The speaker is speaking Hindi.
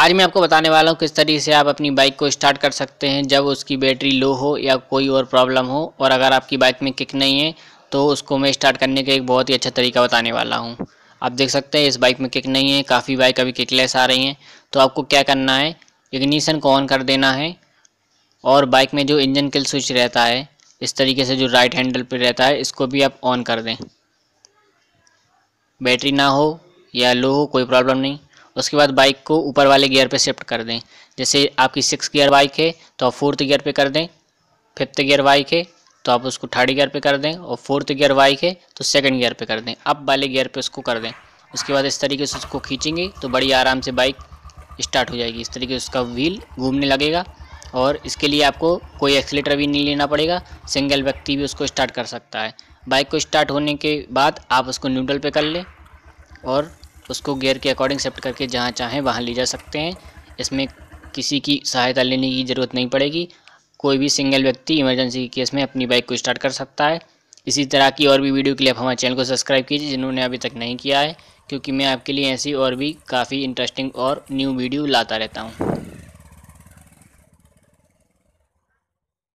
आज मैं आपको बताने वाला हूँ किस तरीके से आप अपनी बाइक को स्टार्ट कर सकते हैं जब उसकी बैटरी लो हो या कोई और प्रॉब्लम हो और अगर आपकी बाइक में किक नहीं है तो उसको मैं स्टार्ट करने का एक बहुत ही अच्छा तरीका बताने वाला हूँ आप देख सकते हैं इस बाइक में किक नहीं है काफ़ी बाइक अभी किकलेस आ रही हैं तो आपको क्या करना है इग्निशन को ऑन कर देना है और बाइक में जो इंजन किल स्विच रहता है इस तरीके से जो राइट हैंडल पर रहता है इसको भी आप ऑन कर दें बैटरी ना हो या लो हो कोई प्रॉब्लम नहीं उसके बाद बाइक को ऊपर वाले गियर पे शिफ्ट कर दें जैसे आपकी सिक्स गियर बाइक है तो आप फोर्थ गियर पे कर दें फिफ्थ गियर बाइक है तो आप उसको थर्ड गियर पे कर दें और फोर्थ गियर बाइक है तो सेकंड गियर पे कर दें अप वाले गियर पे उसको कर दें उसके बाद इस तरीके से उसको खींचेंगे तो बड़ी आराम से बाइक स्टार्ट हो जाएगी इस तरीके से उसका व्हील घूमने लगेगा और इसके लिए आपको कोई एक्सीटर भी नहीं लेना पड़ेगा सिंगल व्यक्ति भी उसको स्टार्ट कर सकता है बाइक को स्टार्ट होने के बाद आप उसको न्यूडल पे कर लें और उसको गेयर के अकॉर्डिंग सेफ्ट करके जहाँ चाहें वहाँ ले जा सकते हैं इसमें किसी की सहायता लेने की ज़रूरत नहीं पड़ेगी कोई भी सिंगल व्यक्ति इमरजेंसी केस में अपनी बाइक को स्टार्ट कर सकता है इसी तरह की और भी वीडियो के लिए आप हमारे चैनल को सब्सक्राइब कीजिए जिन्होंने अभी तक नहीं किया है क्योंकि मैं आपके लिए ऐसी और भी काफ़ी इंटरेस्टिंग और न्यू वीडियो लाता रहता हूँ